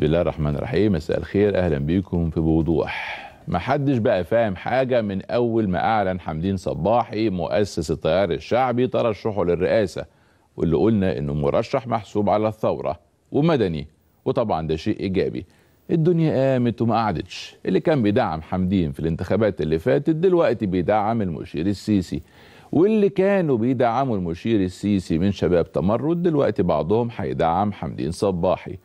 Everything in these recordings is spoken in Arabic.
بسم الله الرحمن الرحيم مساء الخير اهلا بيكم في بوضوح محدش بقى فاهم حاجه من اول ما اعلن حمدين صباحي مؤسس التيار الشعبي ترشحه للرئاسه واللي قلنا انه مرشح محسوب على الثوره ومدني وطبعا ده شيء ايجابي الدنيا قامت وما قعدتش اللي كان بيدعم حمدين في الانتخابات اللي فاتت دلوقتي بيدعم المشير السيسي واللي كانوا بيدعموا المشير السيسي من شباب تمرد دلوقتي بعضهم هيدعم حمدين صباحي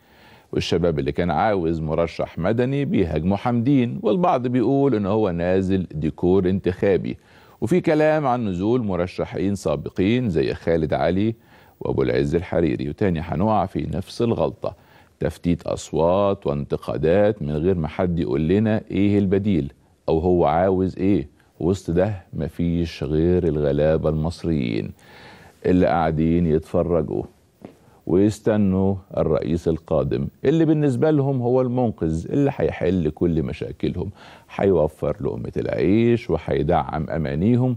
والشباب اللي كان عاوز مرشح مدني بيهاجموا حمدين والبعض بيقول ان هو نازل ديكور انتخابي وفي كلام عن نزول مرشحين سابقين زي خالد علي وابو العز الحريري وتاني هنقع في نفس الغلطه تفتيت اصوات وانتقادات من غير ما حد يقول لنا ايه البديل او هو عاوز ايه وسط ده مفيش غير الغلابه المصريين اللي قاعدين يتفرجوا ويستنوا الرئيس القادم اللي بالنسبة لهم هو المنقذ اللي هيحل كل مشاكلهم هيوفر لقمة العيش وهيدعم أمانيهم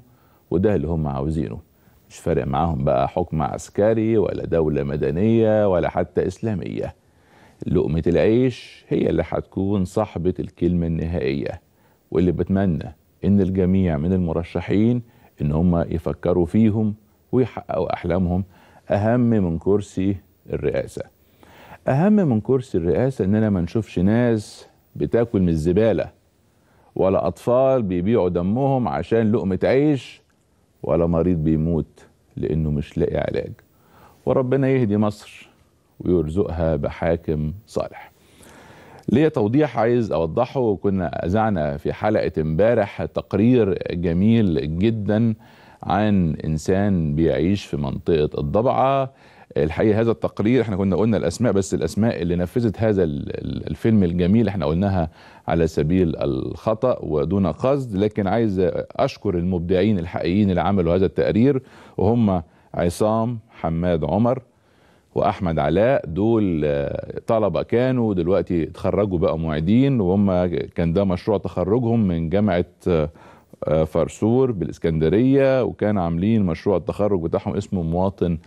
وده اللي هم عاوزينه مش فارق معاهم بقى حكم عسكري ولا دولة مدنية ولا حتى إسلامية لقمة العيش هي اللي هتكون صاحبة الكلمة النهائية واللي بتمنى إن الجميع من المرشحين إن هم يفكروا فيهم ويحققوا أحلامهم اهم من كرسي الرئاسه اهم من كرسي الرئاسه اننا ما نشوفش ناس بتاكل من الزباله ولا اطفال بيبيعوا دمهم عشان لقمه عيش ولا مريض بيموت لانه مش لاقي علاج وربنا يهدي مصر ويرزقها بحاكم صالح ليا توضيح عايز اوضحه كنا اذعنا في حلقه امبارح تقرير جميل جدا عن انسان بيعيش في منطقه الضبعه الحقيقه هذا التقرير احنا كنا قلنا الاسماء بس الاسماء اللي نفذت هذا الفيلم الجميل احنا قلناها على سبيل الخطا ودون قصد لكن عايز اشكر المبدعين الحقيقيين اللي عملوا هذا التقرير وهم عصام حماد عمر واحمد علاء دول آه، طلبه كانوا دلوقتي اتخرجوا بقى معيدين وهم كان ده مشروع تخرجهم من جامعه آه، آه، فرسور بالاسكندريه وكان عاملين مشروع التخرج بتاعهم اسمه مواطن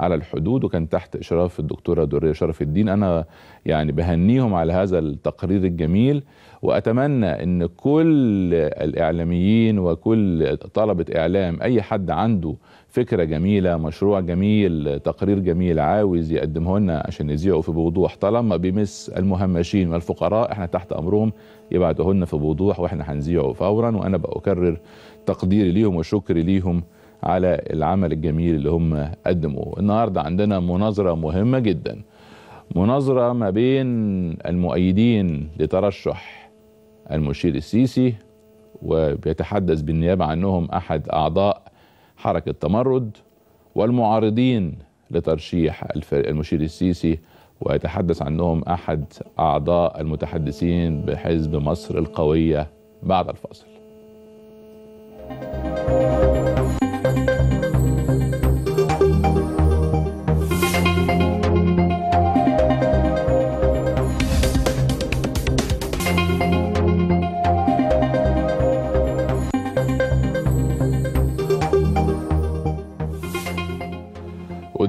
على الحدود وكان تحت اشراف الدكتوره دوريه شرف الدين انا يعني بهنيهم على هذا التقرير الجميل واتمنى ان كل الاعلاميين وكل طلبه اعلام اي حد عنده فكره جميله مشروع جميل تقرير جميل عاوز يقدمه لنا عشان نذيعه في بوضوح طالما بيمس المهمشين والفقراء احنا تحت امرهم يبعتوه لنا في بوضوح واحنا هنذيعه فورا وانا بأكرر تقديري ليهم وشكري ليهم على العمل الجميل اللي هم قدموه النهارده عندنا مناظره مهمه جدا مناظره ما بين المؤيدين لترشح المشير السيسي وبيتحدث بالنيابة عنهم أحد أعضاء حركة تمرد والمعارضين لترشيح المشير السيسي ويتحدث عنهم أحد أعضاء المتحدثين بحزب مصر القوية بعد الفاصل. thank you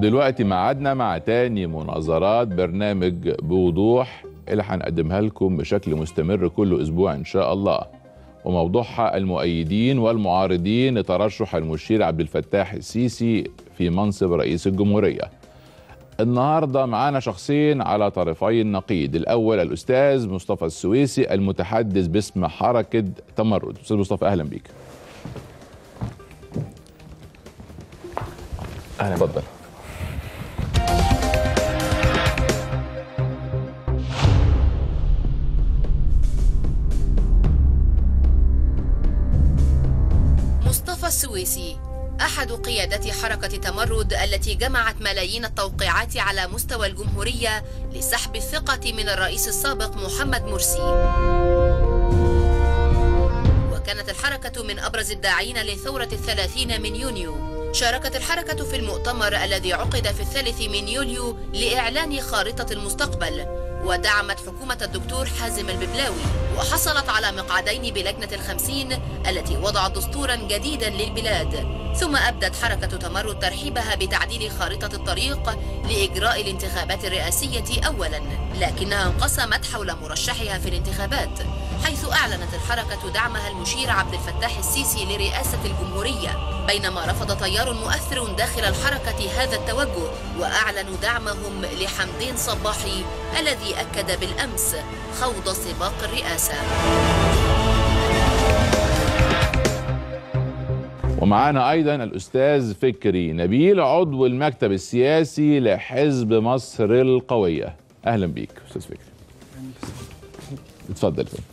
ودلوقتي معادنا مع تاني مناظرات برنامج بوضوح اللي هنقدمها لكم بشكل مستمر كل اسبوع ان شاء الله وموضوعها المؤيدين والمعارضين لترشح المشير عبد الفتاح السيسي في منصب رئيس الجمهوريه النهارده معانا شخصين على طرفي النقيض الاول الاستاذ مصطفى السويسي المتحدث باسم حركه تمرد استاذ مصطفى اهلا بيك اهلا اتفضل السويسي أحد قيادة حركة تمرد التي جمعت ملايين التوقيعات على مستوى الجمهورية لسحب الثقة من الرئيس السابق محمد مرسي وكانت الحركة من أبرز الداعين لثورة الثلاثين من يونيو شاركت الحركة في المؤتمر الذي عقد في الثالث من يوليو لإعلان خارطة المستقبل ودعمت حكومة الدكتور حازم الببلاوي وحصلت على مقعدين بلجنة الخمسين التي وضعت دستورا جديدا للبلاد ثم أبدت حركة تمرد ترحيبها بتعديل خارطة الطريق لإجراء الانتخابات الرئاسية أولا لكنها انقسمت حول مرشحها في الانتخابات حيث أعلنت الحركة دعمها المشير عبد الفتاح السيسي لرئاسة الجمهورية بينما رفض تيار مؤثر داخل الحركة هذا التوجه وأعلنوا دعمهم لحمدين صباحي الذي أكد بالأمس خوض سباق الرئاسة ومعانا ايضا الاستاذ فكري نبيل عضو المكتب السياسي لحزب مصر القويه اهلا بيك استاذ فكري اتفضل فكري.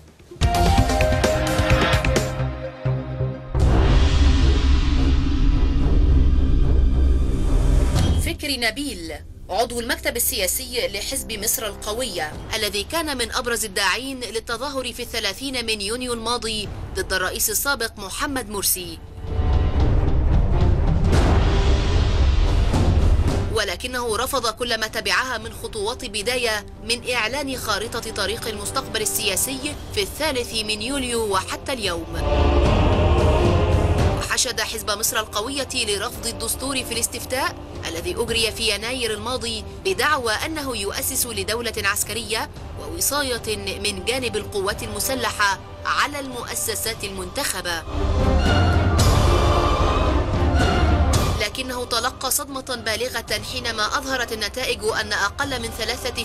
فكري نبيل عضو المكتب السياسي لحزب مصر القوية الذي كان من أبرز الداعين للتظاهر في الثلاثين من يونيو الماضي ضد الرئيس السابق محمد مرسي ولكنه رفض كل ما تبعها من خطوات بداية من إعلان خارطة طريق المستقبل السياسي في الثالث من يوليو وحتى اليوم وحشد حزب مصر القوية لرفض الدستور في الاستفتاء الذي أجري في يناير الماضي بدعوى أنه يؤسس لدولة عسكرية ووصاية من جانب القوات المسلحة على المؤسسات المنتخبة ولكنه تلقى صدمة بالغة حينما أظهرت النتائج أن أقل من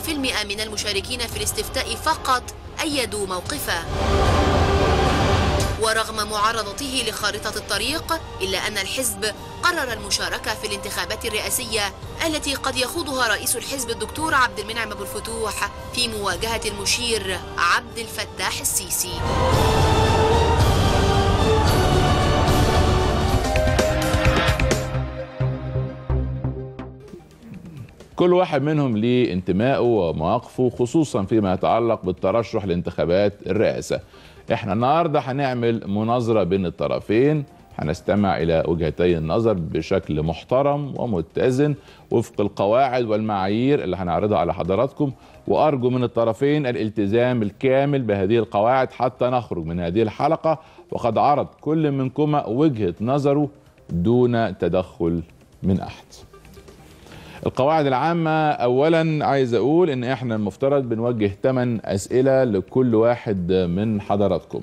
3% من المشاركين في الاستفتاء فقط أيدوا موقفه ورغم معارضته لخارطة الطريق إلا أن الحزب قرر المشاركة في الانتخابات الرئاسية التي قد يخوضها رئيس الحزب الدكتور عبد المنعم أبو الفتوح في مواجهة المشير عبد الفتاح السيسي كل واحد منهم ليه انتمائه ومواقفه خصوصا فيما يتعلق بالترشح لانتخابات الرئاسة احنا النهاردة هنعمل مناظرة بين الطرفين هنستمع إلى وجهتي النظر بشكل محترم ومتزن وفق القواعد والمعايير اللي هنعرضها على حضراتكم وأرجو من الطرفين الالتزام الكامل بهذه القواعد حتى نخرج من هذه الحلقة وقد عرض كل منكما وجهة نظره دون تدخل من أحد القواعد العامة أولا عايز أقول إن إحنا المفترض بنوجه ثمان أسئلة لكل واحد من حضراتكم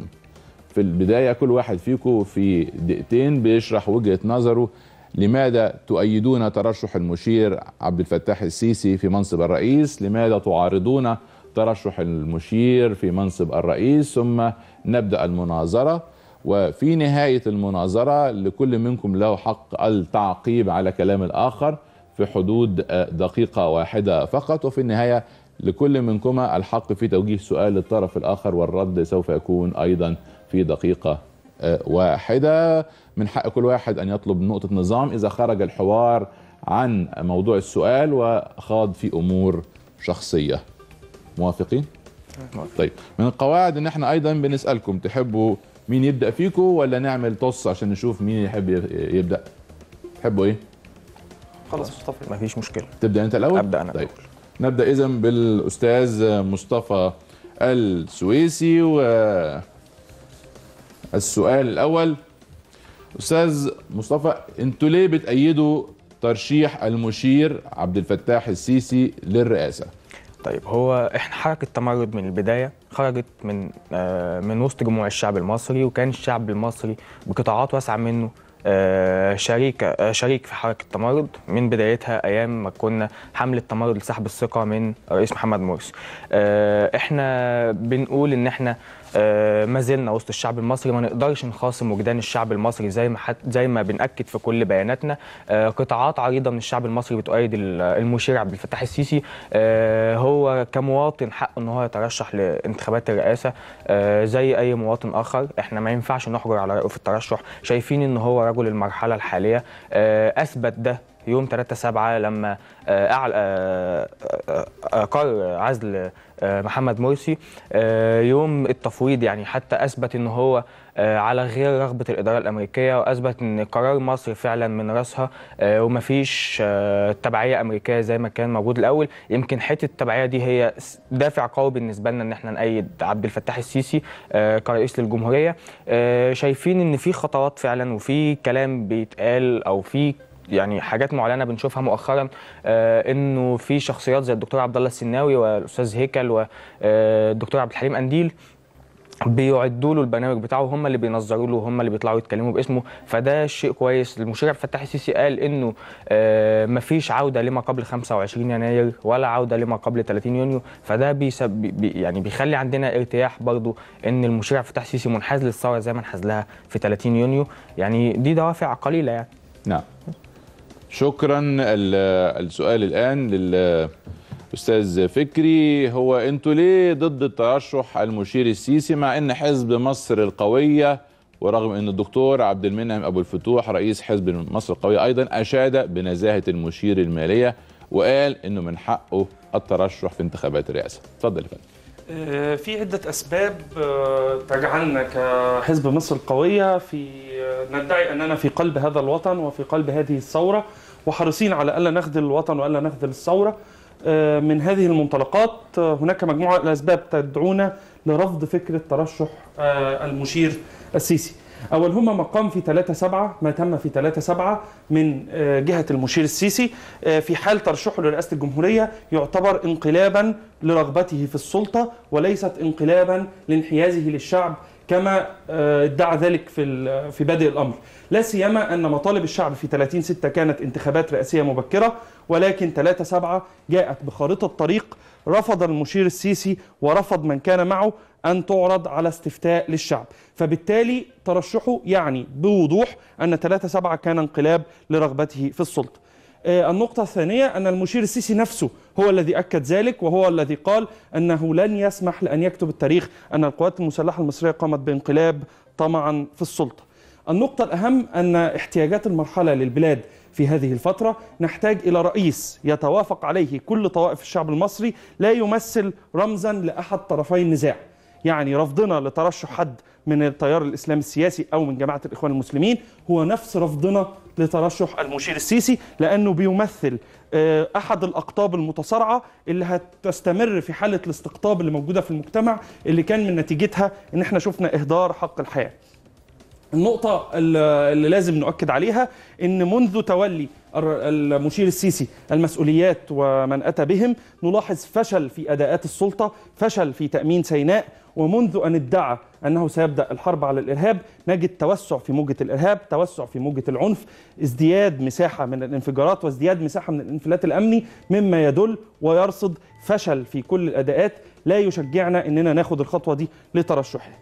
في البداية كل واحد فيكم في دقيقتين بيشرح وجهة نظره لماذا تؤيدون ترشح المشير عبد الفتاح السيسي في منصب الرئيس لماذا تعارضون ترشح المشير في منصب الرئيس ثم نبدأ المناظرة وفي نهاية المناظرة لكل منكم له حق التعقيب على كلام الآخر في حدود آه، دقيقة واحدة فقط وفي النهاية لكل منكما الحق في توجيه سؤال للطرف الآخر والرد سوف يكون أيضا في دقيقة آه، واحدة من حق كل واحد أن يطلب نقطة نظام إذا خرج الحوار عن موضوع السؤال وخاض في أمور شخصية موافقين؟ طيب من القواعد ان احنا ايضا بنسالكم تحبوا مين يبدا فيكم ولا نعمل تص عشان نشوف مين يحب يبدا تحبوا ايه خلاص مصطفى مفيش مشكله تبدا انت الاول ابدا انا طيب. الاول نبدا اذا بالاستاذ مصطفى السويسي و السؤال الاول استاذ مصطفى انتوا ليه بتأيدوا ترشيح المشير عبد الفتاح السيسي للرئاسه طيب هو احنا حركه تمرد من البدايه خرجت من آه، من وسط جموع الشعب المصري وكان الشعب المصري بقطاعات واسعه منه آه، شريك آه، شريك في حركه التمرد من بدايتها ايام ما كنا حمله تمرد لسحب الثقه من الرئيس محمد مرسي آه، احنا بنقول ان احنا آه، ما زلنا وسط الشعب المصري ما نقدرش نخاصم وجدان الشعب المصري زي ما حت زي ما بنأكد في كل بياناتنا آه، قطاعات عريضه من الشعب المصري بتؤيد المشير عبد الفتاح السيسي آه، هو كمواطن حقه ان هو يترشح لانتخابات الرئاسه زي اي مواطن اخر احنا ما ينفعش نحجر على رايه في الترشح شايفين ان هو رجل المرحله الحاليه اثبت ده يوم 3 7 لما اقر عزل آه، محمد مرسي آه، يوم التفويض يعني حتى اثبت ان هو آه، على غير رغبه الاداره الامريكيه واثبت ان قرار مصر فعلا من راسها ومفيش تبعيه امريكيه زي ما كان موجود الاول يمكن حته التبعيه دي هي دافع قوي بالنسبه لنا ان احنا نأيد عبد الفتاح السيسي كرئيس للجمهوريه شايفين ان في خطوات فعلا وفي كلام بيتقال او في يعني حاجات معلنه بنشوفها مؤخرا آه، انه في شخصيات زي الدكتور عبد الله السناوي والاستاذ هيكل والدكتور آه، عبد الحليم انديل بيعدوا له البرنامج بتاعه هم اللي بينظروا له هم اللي بيطلعوا يتكلموا باسمه فده شيء كويس المشير عبد الفتاح السيسي قال انه آه مفيش عوده لما قبل 25 يناير ولا عوده لما قبل 30 يونيو فده بي يعني بيخلي عندنا ارتياح برضو ان المشير عبد الفتاح السيسي منحاز للثوره زي ما انحاز لها في 30 يونيو يعني دي دوافع قليله يعني نعم شكرا السؤال الان للاستاذ فكري هو انتوا ليه ضد ترشح المشير السيسي مع ان حزب مصر القويه ورغم ان الدكتور عبد المنعم ابو الفتوح رئيس حزب مصر القويه ايضا اشاد بنزاهه المشير الماليه وقال انه من حقه الترشح في انتخابات الرئاسه اتفضل يا فندم آه، في عدة أسباب آه، تجعلنا كحزب مصر القوية في آه، ندعي أننا في قلب هذا الوطن وفي قلب هذه الثورة وحريصين على الا نخذل الوطن والا نخذل الثوره آه، من هذه المنطلقات آه، هناك مجموعه من الاسباب تدعونا لرفض فكره ترشح آه، المشير السيسي اولهما ما قام في 3 7 ما تم في 3 7 من جهه المشير السيسي في حال ترشحه لرئاسه الجمهوريه يعتبر انقلابا لرغبته في السلطه وليست انقلابا لانحيازه للشعب كما آه، ادعى ذلك في في بادئ الامر، لا سيما ان مطالب الشعب في 30 6 كانت انتخابات رئاسيه مبكره ولكن 3 7 جاءت بخارطه طريق رفض المشير السيسي ورفض من كان معه ان تعرض على استفتاء للشعب، فبالتالي ترشحه يعني بوضوح ان 3 7 كان انقلاب لرغبته في السلطه. آه، النقطة الثانية أن المشير السيسي نفسه هو الذي أكد ذلك وهو الذي قال أنه لن يسمح لأن يكتب التاريخ أن القوات المسلحة المصرية قامت بانقلاب طمعا في السلطة النقطة الأهم أن احتياجات المرحلة للبلاد في هذه الفترة نحتاج إلى رئيس يتوافق عليه كل طوائف الشعب المصري لا يمثل رمزا لأحد طرفي النزاع يعني رفضنا لترشح حد من التيار الاسلامي السياسي او من جماعه الاخوان المسلمين هو نفس رفضنا لترشح المشير السيسي لانه بيمثل آه، احد الاقطاب المتصارعه اللي هتستمر في حاله الاستقطاب اللي موجوده في المجتمع اللي كان من نتيجتها ان احنا شفنا اهدار حق الحياه. النقطة اللي لازم نؤكد عليها ان منذ تولي المشير السيسي المسؤوليات ومن اتى بهم نلاحظ فشل في اداءات السلطة، فشل في تأمين سيناء، ومنذ أن ادعى أنه سيبدأ الحرب على الإرهاب نجد توسع في موجة الإرهاب توسع في موجة العنف ازدياد مساحة من الانفجارات وازدياد مساحة من الانفلات الأمني مما يدل ويرصد فشل في كل الأداءات لا يشجعنا أننا ناخد الخطوة دي لترشحه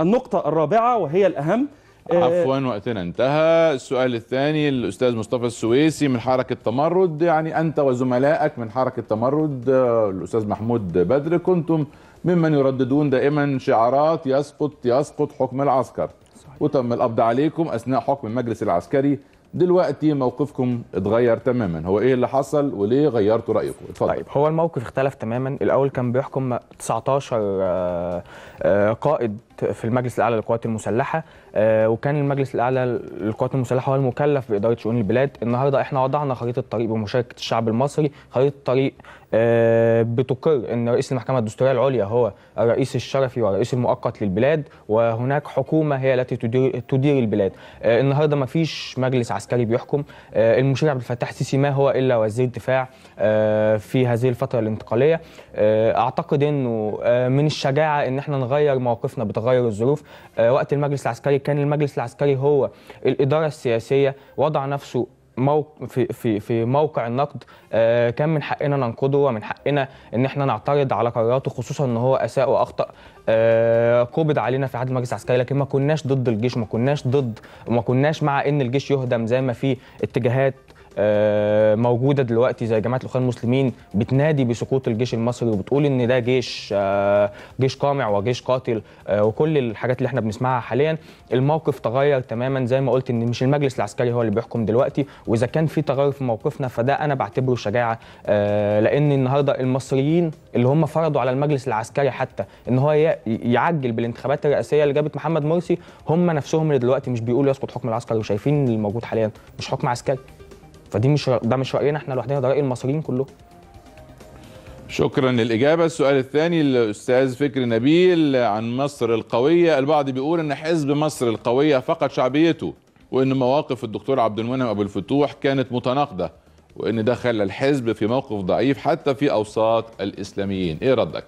النقطة الرابعة وهي الأهم آه، عفوا وقتنا انتهى السؤال الثاني الاستاذ مصطفى السويسي من حركه تمرد يعني انت وزملائك من حركه تمرد آه، الاستاذ محمود بدر كنتم ممن يرددون دائما شعارات يسقط يسقط حكم العسكر صحيح. وتم القبض عليكم اثناء حكم المجلس العسكري دلوقتي موقفكم اتغير تماما هو ايه اللي حصل وليه غيرتوا رايكم اتفضل طيب هو الموقف اختلف تماما الاول كان بيحكم 19 آه، آه، قائد في المجلس الاعلى للقوات المسلحه آه، وكان المجلس الاعلى للقوات المسلحه هو المكلف باداره شؤون البلاد النهارده احنا وضعنا خريطه الطريق بمشاركه الشعب المصري خريطه الطريق آه، بتقر ان رئيس المحكمه الدستوريه العليا هو الرئيس الشرفي والرئيس المؤقت للبلاد وهناك حكومه هي التي تدير, تدير البلاد آه، النهارده ما فيش مجلس عسكري بيحكم المشير عبد الفتاح السيسي ما هو الا وزير دفاع في هذه الفتره الانتقاليه آه، اعتقد انه آه، من الشجاعه ان احنا نغير موقفنا بتغير الظروف آه، وقت المجلس العسكري كان المجلس العسكري هو الاداره السياسيه وضع نفسه في في في موقع النقد كان من حقنا ننقده ومن حقنا ان احنا نعترض على قراراته خصوصا ان هو اساء واخطا قبض علينا في عهد المجلس العسكري لكن ما كناش ضد الجيش ما كناش ضد وما كناش مع ان الجيش يهدم زي ما في اتجاهات آه، موجوده دلوقتي زي جماعه الاخوان المسلمين بتنادي بسقوط الجيش المصري وبتقول ان ده جيش آه، جيش قامع وجيش قاتل آه، وكل الحاجات اللي احنا بنسمعها حاليا الموقف تغير تماما زي ما قلت ان مش المجلس العسكري هو اللي بيحكم دلوقتي واذا كان في تغير في موقفنا فده انا بعتبره شجاعه لان النهارده المصريين اللي هم فرضوا على المجلس العسكري حتى ان هو يعجل بالانتخابات الرئاسيه اللي جابت محمد مرسي هم نفسهم اللي دلوقتي مش بيقولوا يسقط حكم العسكري وشايفين اللي موجود حاليا مش حكم عسكري فدي مش ده مش راينا احنا لوحدنا ده راي المصريين كلهم شكرا للاجابه السؤال الثاني للاستاذ فكري نبيل عن مصر القويه البعض بيقول ان حزب مصر القويه فقد شعبيته وان مواقف الدكتور عبد المنعم ابو الفتوح كانت متناقضه وان ده خلى الحزب في موقف ضعيف حتى في اوساط الاسلاميين ايه ردك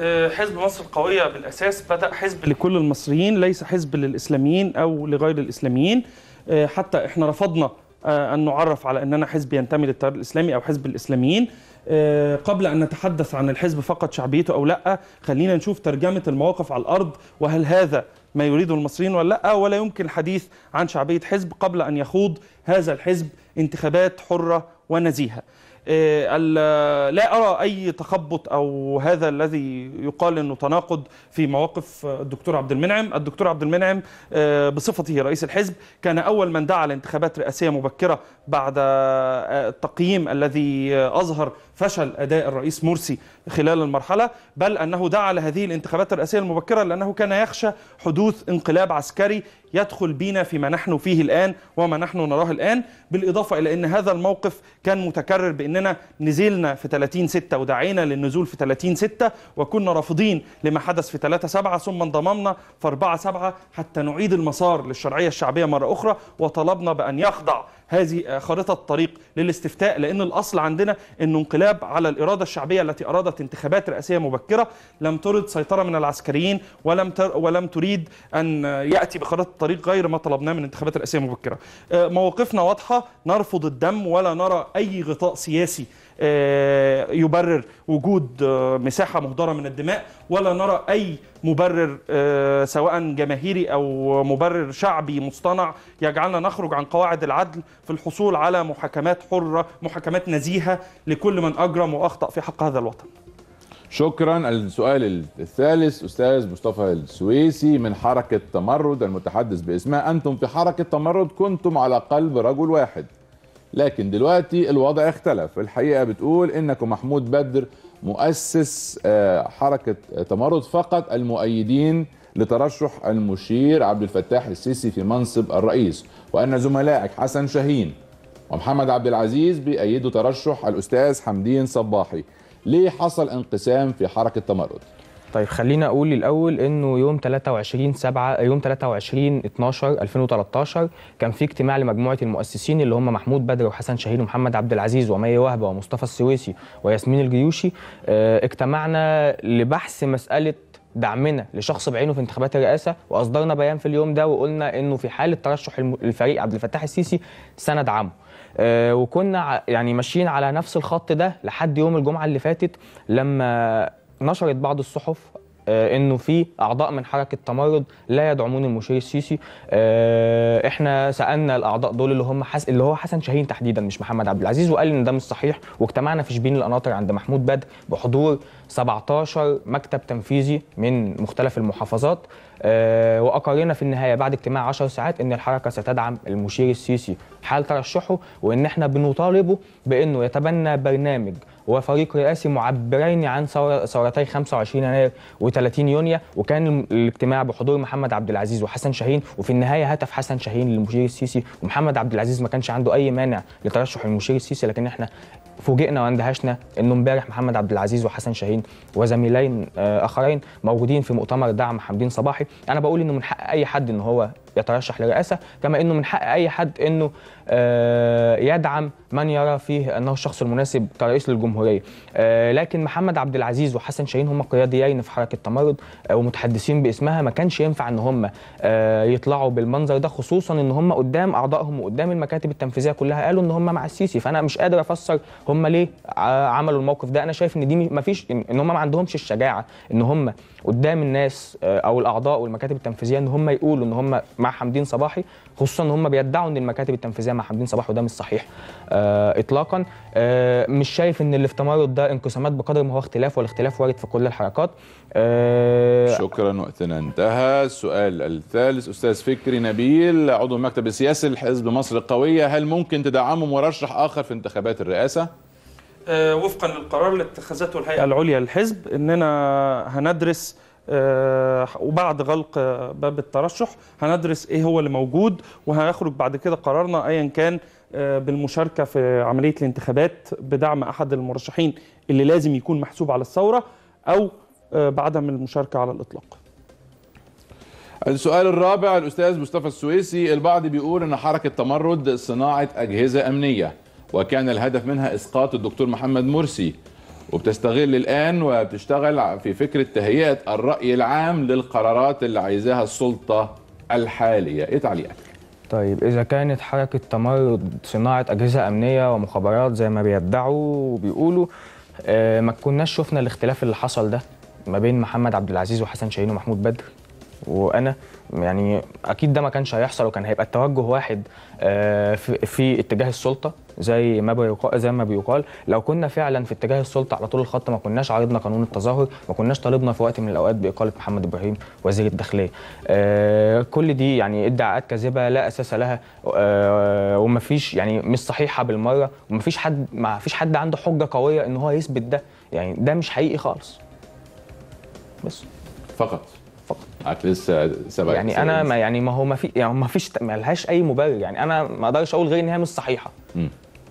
آه، حزب مصر القوية بالأساس بدأ حزب لكل المصريين ليس حزب للإسلاميين أو لغير الإسلاميين آه، حتى إحنا رفضنا آه، أن نعرف على أننا حزب ينتمي للتيار الإسلامي أو حزب الإسلاميين آه، قبل أن نتحدث عن الحزب فقط شعبيته أو لا خلينا نشوف ترجمة المواقف على الأرض وهل هذا ما يريده المصريين ولا لا ولا يمكن الحديث عن شعبية حزب قبل أن يخوض هذا الحزب انتخابات حرة ونزيهة آه، لا أرى أي تخبط أو هذا الذي يقال أنه تناقض في مواقف الدكتور عبد المنعم الدكتور عبد المنعم آه، بصفته رئيس الحزب كان أول من دعا لانتخابات رئاسية مبكرة بعد آه، التقييم الذي أظهر فشل أداء الرئيس مرسي خلال المرحلة بل أنه دعا لهذه الانتخابات الرئاسية المبكرة لأنه كان يخشى حدوث انقلاب عسكري يدخل بنا فيما نحن فيه الآن وما نحن نراه الآن بالإضافة إلى أن هذا الموقف كان متكرر بأننا نزلنا في 30 6 ودعينا للنزول في 30 6 وكنا رافضين لما حدث في 3 7 ثم انضممنا في 4 7 حتى نعيد المسار للشرعية الشعبية مرة أخرى وطلبنا بأن يخضع هذه خارطة الطريق للاستفتاء لأن الأصل عندنا أنه انقلاب على الإرادة الشعبية التي أرادت انتخابات رئاسية مبكرة لم ترد سيطرة من العسكريين ولم تر ولم تريد أن يأتي بخارطة الطريق غير ما طلبناه من انتخابات رئاسية مبكرة آه، مواقفنا واضحة نرفض الدم ولا نرى أي غطاء سياسي آه، يبرر وجود آه، مساحه مهدره من الدماء ولا نرى اي مبرر آه، سواء جماهيري او مبرر شعبي مصطنع يجعلنا نخرج عن قواعد العدل في الحصول على محاكمات حره محاكمات نزيهه لكل من اجرم واخطا في حق هذا الوطن شكرا السؤال الثالث استاذ مصطفى السويسي من حركه تمرد المتحدث باسمها انتم في حركه تمرد كنتم على قلب رجل واحد لكن دلوقتي الوضع اختلف الحقيقه بتقول انك محمود بدر مؤسس آه، حركه تمرد فقط المؤيدين لترشح المشير عبد الفتاح السيسي في منصب الرئيس وان زملائك حسن شاهين ومحمد عبد العزيز بيأيدوا ترشح الاستاذ حمدين صباحي ليه حصل انقسام في حركه تمرد طيب خلينا اقول الاول انه يوم 23 7 يوم 23 12 2013 كان في اجتماع لمجموعه المؤسسين اللي هم محمود بدر وحسن شاهين ومحمد عبد العزيز ومي وهبه ومصطفى السويسي وياسمين الجيوشي آه، اجتمعنا لبحث مساله دعمنا لشخص بعينه في انتخابات الرئاسه واصدرنا بيان في اليوم ده وقلنا انه في حاله ترشح الفريق عبد الفتاح السيسي سندعمه اه وكنا يعني ماشيين على نفس الخط ده لحد يوم الجمعه اللي فاتت لما نشرت بعض الصحف آه، انه في اعضاء من حركه تمرد لا يدعمون المشير السيسي آه، احنا سالنا الاعضاء دول اللي هم حس... اللي هو حسن شاهين تحديدا مش محمد عبد العزيز وقال ان ده مش صحيح واجتمعنا في شبين القناطر عند محمود بدر بحضور 17 مكتب تنفيذي من مختلف المحافظات آه، وأقرينا في النهاية بعد اجتماع 10 ساعات أن الحركة ستدعم المشير السيسي حال ترشحه وأن احنا بنطالبه بأنه يتبنى برنامج وفريق رئاسي معبرين عن ثورتي 25 يناير و30 يونيو وكان الاجتماع بحضور محمد عبد العزيز وحسن شاهين وفي النهايه هتف حسن شاهين للمشير السيسي ومحمد عبد العزيز ما كانش عنده اي مانع لترشح المشير السيسي لكن احنا فوجئنا واندهشنا انه امبارح محمد عبد العزيز وحسن شاهين وزميلين آه، اخرين موجودين في مؤتمر دعم حمدين صباحي انا بقول انه من حق اي حد ان هو يترشح للرئاسه كما انه من حق اي حد انه آه، يدعم من يرى فيه انه الشخص المناسب كرئيس للجمهوريه آه، لكن محمد عبد العزيز وحسن شاهين هم قياديين في حركه التمرد آه، ومتحدثين باسمها ما كانش ينفع ان هم يطلعوا بالمنظر ده خصوصا ان هم قدام اعضائهم وقدام المكاتب التنفيذيه كلها قالوا ان هم مع السيسي فانا مش قادر افسر هم ليه عملوا الموقف ده انا شايف ان دي ما فيش ان هم ما عندهمش الشجاعه ان هم قدام الناس او الاعضاء والمكاتب التنفيذيه ان هم يقولوا ان هم مع حمدين صباحي خصوصا ان هم بيدعوا ان المكاتب التنفيذيه زي ما حمدين صباح وده مش صحيح آه، اطلاقا آه، مش شايف ان اللي في تمرد ده انقسامات بقدر ما هو اختلاف والاختلاف وارد في كل الحركات آه، شكرا وقتنا انتهى السؤال الثالث استاذ فكري نبيل عضو المكتب السياسي لحزب مصر القويه هل ممكن تدعمه مرشح اخر في انتخابات الرئاسه وفقا للقرار اللي اتخذته الهيئه العليا للحزب اننا هندرس آه، وبعد غلق باب الترشح هندرس ايه هو اللي موجود وهيخرج بعد كده قرارنا ايا كان آه، بالمشاركه في عمليه الانتخابات بدعم احد المرشحين اللي لازم يكون محسوب على الثوره او آه، بعدم المشاركه على الاطلاق. السؤال الرابع الاستاذ مصطفى السويسي البعض بيقول ان حركه تمرد صناعه اجهزه امنيه وكان الهدف منها اسقاط الدكتور محمد مرسي وبتستغل الآن وبتشتغل في فكرة تهيئة الرأي العام للقرارات اللي عايزاها السلطة الحالية إيه تعليقك؟ طيب إذا كانت حركة تمرد صناعة أجهزة أمنية ومخابرات زي ما بيدعوا وبيقولوا آه ما كناش شفنا الاختلاف اللي حصل ده ما بين محمد عبد العزيز وحسن شاهين ومحمود بدر وانا يعني اكيد ده ما كانش هيحصل وكان هيبقى التوجه واحد آه، في اتجاه السلطه زي ما بيقال زي ما بيقال لو كنا فعلا في اتجاه السلطه على طول الخط ما كناش عرضنا قانون التظاهر ما كناش طالبنا في وقت من الاوقات باقاله محمد ابراهيم وزير الداخليه آه، كل دي يعني ادعاءات كاذبه لا اساس لها آه، وما فيش يعني مش صحيحه بالمره وما فيش حد ما فيش حد عنده حجه قويه ان هو يثبت ده يعني ده مش حقيقي خالص بس فقط معاك لسه uh, سبع يعني انا ما يعني ما هو ما في يعني ما فيش ما لهاش اي مبرر يعني انا ما اقدرش اقول غير ان هي مش صحيحه م.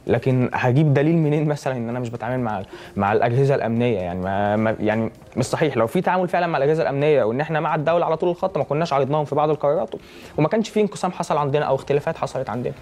لكن هجيب دليل منين مثلا ان انا مش بتعامل مع مع الاجهزه الامنيه يعني ما ما يعني مش صحيح لو في تعامل فعلا مع الاجهزه الامنيه وان احنا مع الدوله على طول الخط ما كناش عرضناهم في بعض القرارات وما كانش في انقسام حصل عندنا او اختلافات حصلت عندنا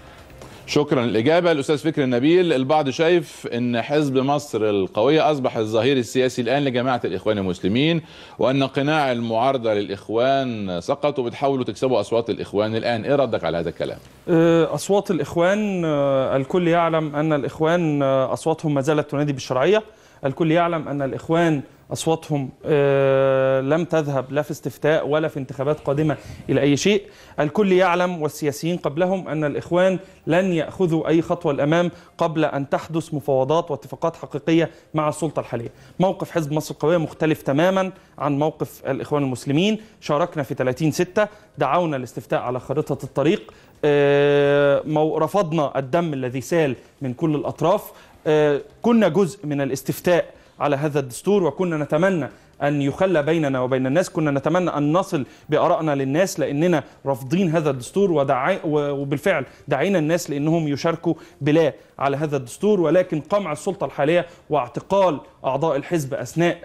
شكرا للاجابه الاستاذ فكر النبيل البعض شايف ان حزب مصر القويه اصبح الظهير السياسي الان لجماعه الاخوان المسلمين وان قناع المعارضه للاخوان سقط وبتحاولوا تكسبوا اصوات الاخوان الان ايه ردك على هذا الكلام آه، اصوات الاخوان آه، الكل يعلم ان الاخوان آه، اصواتهم ما زالت تنادي بالشرعيه الكل يعلم ان الاخوان أصواتهم آه، لم تذهب لا في استفتاء ولا في انتخابات قادمة إلى أي شيء الكل يعلم والسياسيين قبلهم أن الإخوان لن يأخذوا أي خطوة الأمام قبل أن تحدث مفاوضات واتفاقات حقيقية مع السلطة الحالية موقف حزب مصر القوية مختلف تماما عن موقف الإخوان المسلمين شاركنا في 30 ستة دعونا الاستفتاء على خريطه الطريق آه، رفضنا الدم الذي سال من كل الأطراف آه، كنا جزء من الاستفتاء على هذا الدستور وكنا نتمنى أن يخلى بيننا وبين الناس كنا نتمنى أن نصل بآرائنا للناس لأننا رافضين هذا الدستور ودعي وبالفعل دعينا الناس لأنهم يشاركوا بلا على هذا الدستور ولكن قمع السلطة الحالية واعتقال أعضاء الحزب أثناء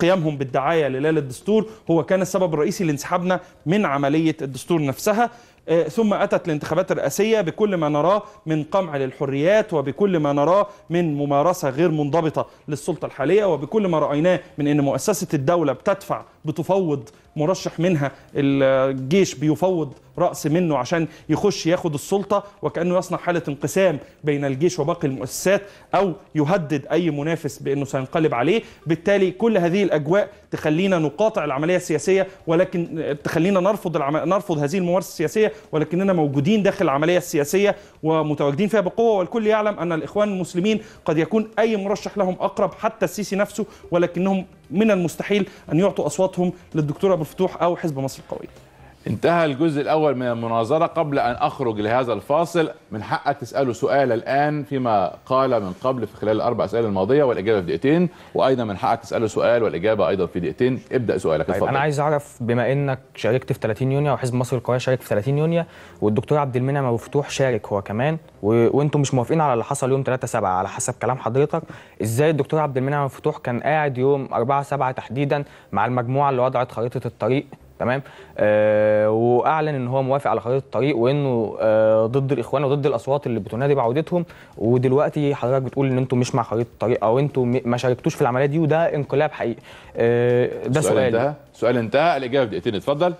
قيامهم بالدعاية للا الدستور هو كان السبب الرئيسي لانسحابنا من عملية الدستور نفسها آه، ثم أتت الانتخابات الرئاسية بكل ما نراه من قمع للحريات وبكل ما نراه من ممارسة غير منضبطة للسلطة الحالية وبكل ما رأيناه من أن مؤسسة الدولة بتدفع بتفوض مرشح منها الجيش بيفوض رأس منه عشان يخش ياخد السلطة وكأنه يصنع حالة انقسام بين الجيش وباقي المؤسسات أو يهدد أي منافس بأنه سينقلب عليه بالتالي كل هذه الأجواء تخلينا نقاطع العملية السياسية ولكن تخلينا نرفض العم... نرفض هذه الممارسة السياسية ولكننا موجودين داخل العملية السياسية ومتواجدين فيها بقوة والكل يعلم أن الإخوان المسلمين قد يكون أي مرشح لهم أقرب حتى السيسي نفسه ولكنهم من المستحيل أن يعطوا أصواتهم للدكتور أبو مفتوح او حزب مصر القوي انتهى الجزء الأول من المناظرة قبل أن أخرج لهذا الفاصل من حقك تسأله سؤال الآن فيما قال من قبل في خلال الأربع أسئلة الماضية والإجابة في دقيقتين وأيضا من حقك تسأله سؤال والإجابة أيضا في دقيقتين ابدأ سؤالك طيب أنا عايز أعرف بما إنك شاركت في 30 يونيو وحزب مصر القوية شارك في 30 يونيو والدكتور عبد المنعم أبو فتوح شارك هو كمان و... وأنتم مش موافقين على اللي حصل يوم 3 7 على حسب كلام حضرتك إزاي الدكتور عبد المنعم أبو فتوح كان قاعد يوم 4 7 تحديدا مع المجموعة اللي وضعت خريطة الطريق تمام آه واعلن ان هو موافق على خريطه الطريق وانه آه ضد الاخوان وضد الاصوات اللي بتنادي بعودتهم ودلوقتي حضرتك بتقول ان انتم مش مع خريطه الطريق او انتم ما شاركتوش في العمليه دي وده انقلاب حقيقي آه ده سؤال سؤالي انتهى سؤال انتهى الاجابه دقيقتين اتفضل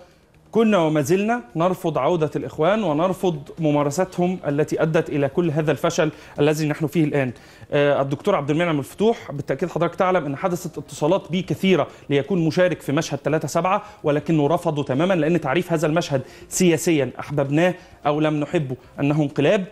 كنا وما زلنا نرفض عودة الإخوان ونرفض ممارساتهم التي أدت إلى كل هذا الفشل الذي نحن فيه الآن آه، الدكتور عبد المنعم الفتوح بالتأكيد حضرتك تعلم أن حدثت اتصالات به كثيرة ليكون مشارك في مشهد 3 7 ولكنه رفضه تماما لأن تعريف هذا المشهد سياسيا أحببناه أو لم نحبه أنه انقلاب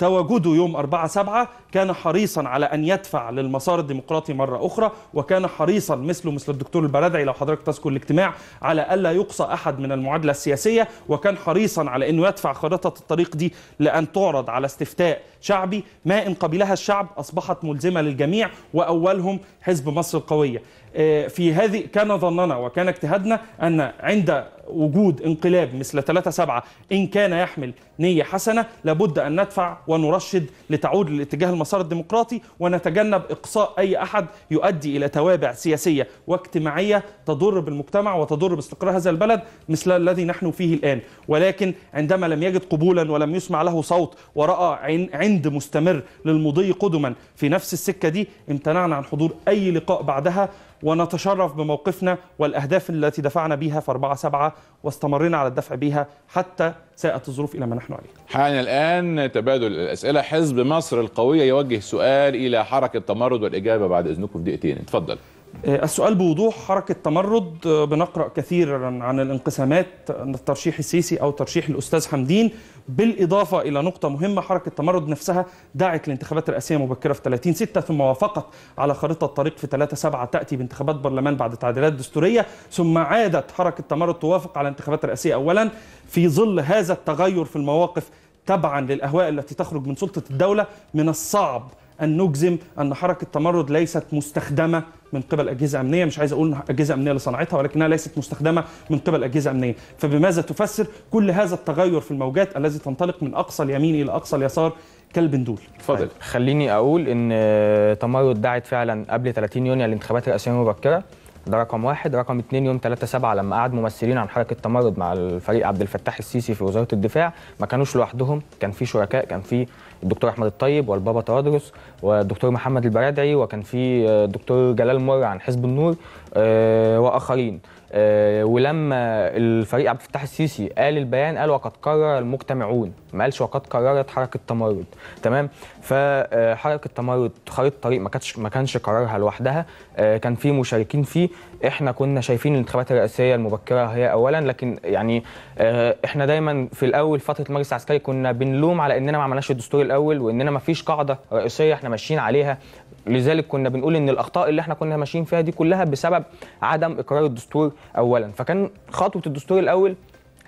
تواجده يوم 4 7 كان حريصا على ان يدفع للمسار الديمقراطي مره اخرى وكان حريصا مثله مثل الدكتور البرادعي لو حضرتك تذكر الاجتماع على الا يقصى احد من المعادله السياسيه وكان حريصا على انه يدفع خريطه الطريق دي لان تعرض على استفتاء شعبي ما إن قبلها الشعب أصبحت ملزمة للجميع وأولهم حزب مصر القوية آه، في هذه كان ظننا وكان اجتهادنا أن عند وجود انقلاب مثل 3 7 إن كان يحمل نية حسنة لابد أن ندفع ونرشد لتعود لاتجاه المسار الديمقراطي ونتجنب إقصاء أي أحد يؤدي إلى توابع سياسية واجتماعية تضر بالمجتمع وتضر باستقرار هذا البلد مثل الذي نحن فيه الآن ولكن عندما لم يجد قبولا ولم يسمع له صوت ورأى هند مستمر للمضي قدما في نفس السكة دي امتنعنا عن حضور أي لقاء بعدها ونتشرف بموقفنا والأهداف التي دفعنا بها في 4 7 واستمرنا على الدفع بها حتى ساءت الظروف إلى ما نحن عليه حان الآن تبادل الأسئلة حزب مصر القوية يوجه سؤال إلى حركة تمرد والإجابة بعد إذنكم في دقيقتين اتفضل آه، السؤال بوضوح حركة تمرد آه، بنقرأ كثيرا عن الانقسامات الترشيح السيسي أو ترشيح الأستاذ حمدين بالإضافة إلى نقطة مهمة حركة تمرد نفسها دعت الانتخابات الرئاسية مبكرة في 30 6 ثم وافقت على خريطة الطريق في 3 7 تأتي بانتخابات برلمان بعد تعديلات دستورية ثم عادت حركة تمرد توافق على انتخابات رئاسية أولا في ظل هذا التغير في المواقف تبعا للأهواء التي تخرج من سلطة الدولة من الصعب أن نجزم أن حركة تمرد ليست مستخدمة من قبل أجهزة أمنية مش عايز أقول أجهزة أمنية اللي صنعتها ولكنها ليست مستخدمة من قبل أجهزة أمنية فبماذا تفسر كل هذا التغير في الموجات الذي تنطلق من أقصى اليمين إلى أقصى اليسار كالبندول اتفضل طيب، خليني أقول أن تمرد دعت فعلا قبل 30 يونيو للانتخابات الرئاسية المبكرة ده رقم واحد رقم اتنين يوم 3 سبعة لما قعد ممثلين عن حركه تمرد مع الفريق عبد الفتاح السيسي في وزاره الدفاع ما كانوش لوحدهم كان في شركاء كان في الدكتور احمد الطيب والبابا توادرس والدكتور محمد البرادعي وكان في الدكتور جلال مر عن حزب النور آه، واخرين آه، ولما الفريق عبد الفتاح السيسي قال البيان قال وقد قرر المجتمعون ما قالش وقد قررت حركه تمرد تمام فحركه تمرد خريطه طريق ما كانتش ما كانش قرارها لوحدها آه، كان في مشاركين فيه احنا كنا شايفين الانتخابات الرئاسيه المبكره هي اولا لكن يعني آه، احنا دايما في الاول فتره المجلس العسكري كنا بنلوم على اننا ما عملناش الدستور الاول واننا ما فيش قاعده رئيسيه احنا ماشيين عليها لذلك كنا بنقول ان الاخطاء اللي احنا كنا ماشيين فيها دي كلها بسبب عدم اقرار الدستور اولا فكان خطوه الدستور الاول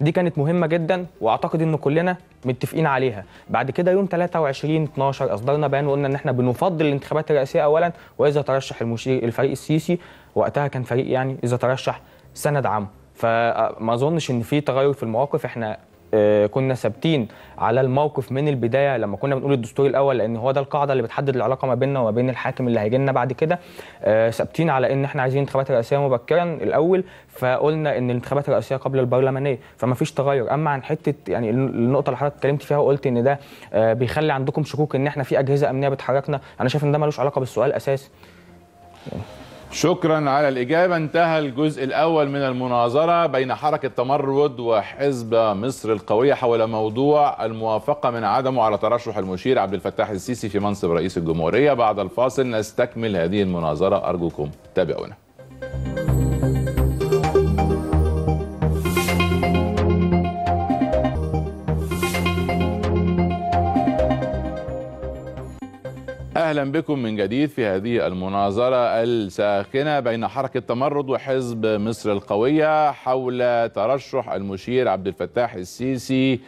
دي كانت مهمه جدا واعتقد ان كلنا متفقين عليها بعد كده يوم 23 12 اصدرنا بيان وقلنا ان احنا بنفضل الانتخابات الرئاسيه اولا واذا ترشح المشير الفريق السيسي وقتها كان فريق يعني اذا ترشح سند عام فما اظنش ان في تغير في المواقف احنا آه، كنا ثابتين على الموقف من البدايه لما كنا بنقول الدستور الاول لان هو ده القاعده اللي بتحدد العلاقه ما بيننا وما بين الحاكم اللي هيجي لنا بعد كده آه، ثابتين على ان احنا عايزين انتخابات رئاسيه مبكرا الاول فقلنا ان الانتخابات الرئاسيه قبل البرلمانيه فما فيش تغير اما عن حته يعني النقطه اللي حضرتك اتكلمت فيها وقلت ان ده آه، بيخلي عندكم شكوك ان احنا في اجهزه امنيه بتحركنا انا شايف ان ده ملوش علاقه بالسؤال اساسا شكرا على الإجابة انتهى الجزء الأول من المناظرة بين حركة تمرد وحزب مصر القوية حول موضوع الموافقة من عدمه على ترشح المشير عبد الفتاح السيسي في منصب رئيس الجمهورية بعد الفاصل نستكمل هذه المناظرة أرجوكم تابعونا اهلا بكم من جديد في هذه المناظره الساخنه بين حركه تمرد وحزب مصر القويه حول ترشح المشير عبد الفتاح السيسي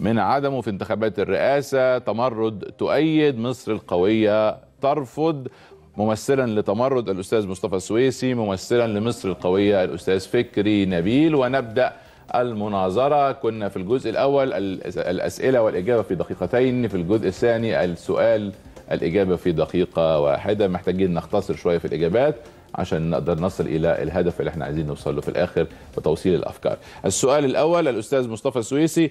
من عدمه في انتخابات الرئاسه تمرد تؤيد مصر القويه ترفض ممثلا لتمرد الاستاذ مصطفى السويسي ممثلا لمصر القويه الاستاذ فكري نبيل ونبدا المناظرة كنا في الجزء الأول الأسئلة والإجابة في دقيقتين في الجزء الثاني السؤال الإجابة في دقيقة واحدة محتاجين نختصر شوية في الإجابات عشان نقدر نصل الى الهدف اللي احنا عايزين نوصل له في الاخر وتوصيل الافكار. السؤال الاول الاستاذ مصطفى السويسي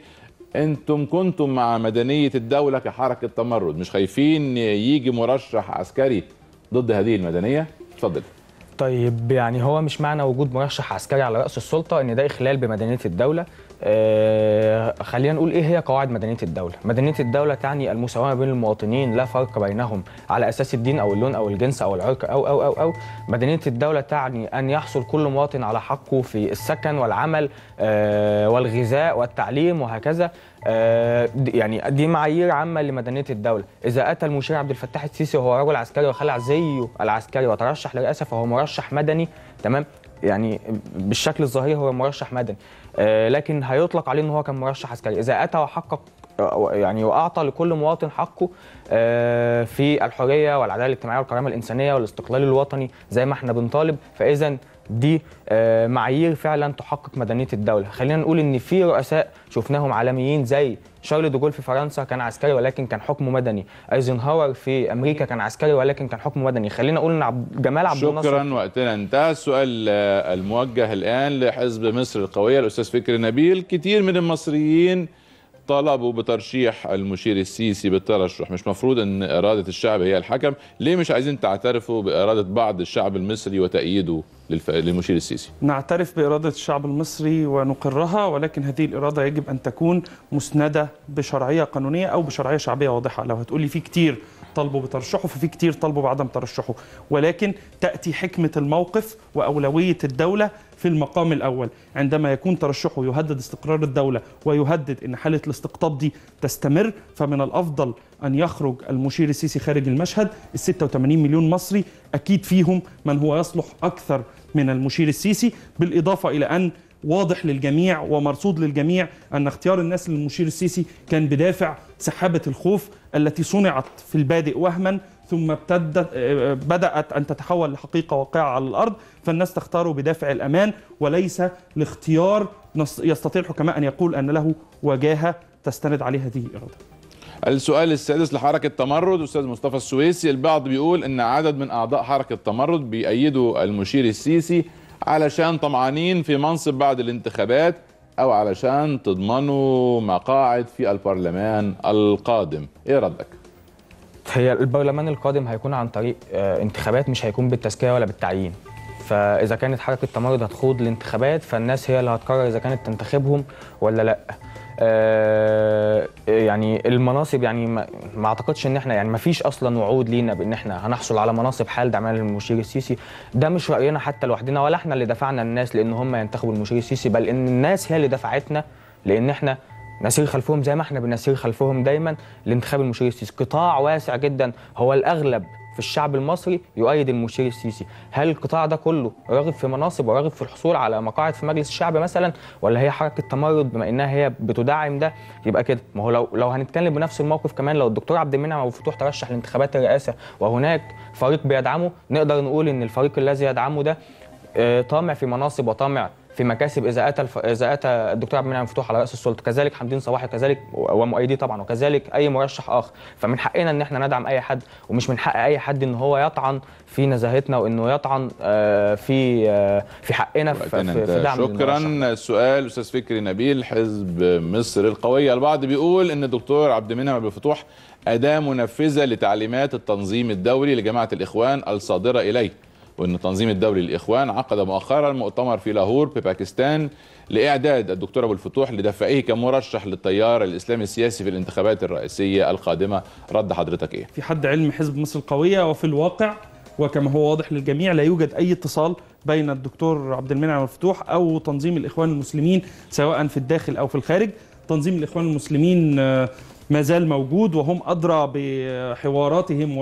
انتم كنتم مع مدنيه الدوله كحركه تمرد، مش خايفين يجي مرشح عسكري ضد هذه المدنيه؟ اتفضل. طيب يعني هو مش معنى وجود مرشح عسكري على راس السلطه ان ده اخلال بمدنيه الدوله آه خلينا نقول ايه هي قواعد مدنيه الدوله مدنيه الدوله تعني المساواه بين المواطنين لا فرق بينهم على اساس الدين او اللون او الجنس او العرق او او او او مدنيه الدوله تعني ان يحصل كل مواطن على حقه في السكن والعمل آه والغذاء والتعليم وهكذا آه يعني دي معايير عامه لمدنيه الدوله اذا اتى المشير عبد الفتاح السيسي وهو رجل عسكري وخلع زيه العسكري وترشح للرئاسة فهو مرشح مدني تمام يعني بالشكل الظاهري هو مرشح مدني آه، لكن هيطلق عليه ان هو كان مرشح عسكري اذا اتى وحقق آه، يعني واعطى لكل مواطن حقه آه، في الحريه والعداله الاجتماعيه والكرامه الانسانيه والاستقلال الوطني زي ما احنا بنطالب فاذا دي آه، معايير فعلا تحقق مدنيه الدوله خلينا نقول ان في رؤساء شفناهم عالميين زي شارل دوغول في فرنسا كان عسكري ولكن كان حكمه مدني ايزنهاور في امريكا كان عسكري ولكن كان حكمه مدني خلينا نقول ان جمال عبد الناصر شكرا وقتنا انتهى السؤال آه، الموجه الان لحزب مصر القويه الاستاذ فكري نبيل كتير من المصريين طالبوا بترشيح المشير السيسي بالترشح مش مفروض ان اراده الشعب هي الحكم ليه مش عايزين تعترفوا باراده بعض الشعب المصري وتأييده للمشير السيسي نعترف باراده الشعب المصري ونقرها ولكن هذه الاراده يجب ان تكون مسنده بشرعيه قانونيه او بشرعيه شعبيه واضحه لو هتقولي في كتير طالبوا بترشحه ففي كتير طالبوا بعدم ترشحه ولكن تاتي حكمه الموقف واولويه الدوله في المقام الأول عندما يكون ترشحه يهدد استقرار الدولة ويهدد أن حالة الاستقطاب دي تستمر فمن الأفضل أن يخرج المشير السيسي خارج المشهد ال 86 مليون مصري أكيد فيهم من هو يصلح أكثر من المشير السيسي بالإضافة إلى أن واضح للجميع ومرصود للجميع ان اختيار الناس للمشير السيسي كان بدافع سحابه الخوف التي صنعت في البادئ وهما ثم ابتدت بدات ان تتحول لحقيقه واقعه على الارض فالناس تختاره بدافع الامان وليس لاختيار يستطيع الحكماء ان يقول ان له وجاهه تستند عليه هذه الاراده. السؤال السادس لحركة تمرد أستاذ مصطفى السويسي البعض بيقول أن عدد من أعضاء حركة تمرد بيأيدوا المشير السيسي علشان طمعانين في منصب بعد الانتخابات أو علشان تضمنوا مقاعد في البرلمان القادم إيه ردك؟ هي البرلمان القادم هيكون عن طريق آه، انتخابات مش هيكون بالتزكيه ولا بالتعيين فاذا كانت حركه التمرد هتخوض الانتخابات فالناس هي اللي هتقرر اذا كانت تنتخبهم ولا لا آه يعني المناصب يعني ما اعتقدش ان احنا يعني ما فيش اصلا وعود لينا بان احنا هنحصل على مناصب حال دعمان المشير السيسي ده مش راينا حتى لوحدنا ولا احنا اللي دفعنا الناس لان هم ينتخبوا المشير السيسي بل ان الناس هي اللي دفعتنا لان احنا نسير خلفهم زي ما احنا بنسير خلفهم دايما الانتخاب المشير السيسي قطاع واسع جدا هو الاغلب في الشعب المصري يؤيد المشير السيسي هل القطاع ده كله راغب في مناصب وراغب في الحصول على مقاعد في مجلس الشعب مثلا ولا هي حركه تمرد بما انها هي بتدعم ده يبقى كده ما هو لو لو هنتكلم بنفس الموقف كمان لو الدكتور عبد المنعم ابو فتوح ترشح لانتخابات الرئاسه وهناك فريق بيدعمه نقدر نقول ان الفريق الذي يدعمه ده آه، طامع في مناصب وطامع في مكاسب اذا اتى الف... اذا اتى الدكتور عبد المنعم فتوح على راس السلطه كذلك حمدين صباحي كذلك ومؤيديه طبعا وكذلك اي مرشح اخر فمن حقنا ان احنا ندعم اي حد ومش من حق اي حد ان هو يطعن في نزاهتنا وانه يطعن آه، في آه، في حقنا في, في, دعم شكرا السؤال استاذ فكري نبيل حزب مصر القويه البعض بيقول ان الدكتور عبد المنعم فتوح الفتوح اداه منفذه لتعليمات التنظيم الدولي لجماعه الاخوان الصادره اليه وأن تنظيم الدولي للإخوان عقد مؤخرا مؤتمر في لاهور بباكستان لإعداد الدكتور أبو الفتوح لدفعه كمرشح للتيار الإسلامي السياسي في الانتخابات الرئاسية القادمة رد حضرتك إيه؟ في حد علم حزب مصر القوية وفي الواقع وكما هو واضح للجميع لا يوجد اي اتصال بين الدكتور عبد المنعم الفتوح او تنظيم الاخوان المسلمين سواء في الداخل او في الخارج تنظيم الاخوان المسلمين آه، ما زال موجود وهم ادرى بحواراتهم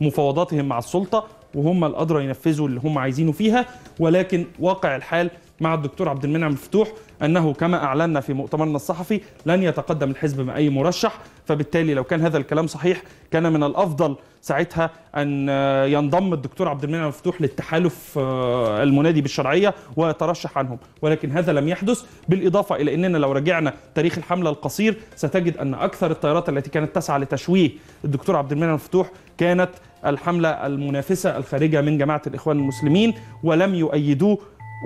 ومفاوضاتهم مع السلطه وهم الادرى ينفذوا اللي هم عايزينه فيها ولكن واقع الحال مع الدكتور عبد المنعم مفتوح انه كما اعلنا في مؤتمرنا الصحفي لن يتقدم الحزب مع اي مرشح فبالتالي لو كان هذا الكلام صحيح كان من الافضل ساعتها ان ينضم الدكتور عبد المنعم مفتوح للتحالف آه، المنادي بالشرعيه ويترشح عنهم ولكن هذا لم يحدث بالاضافه الى اننا لو رجعنا تاريخ الحمله القصير ستجد ان اكثر التيارات التي كانت تسعى لتشويه الدكتور عبد المنعم مفتوح كانت الحملة المنافسة الخارجة من جماعة الإخوان المسلمين ولم يؤيدوه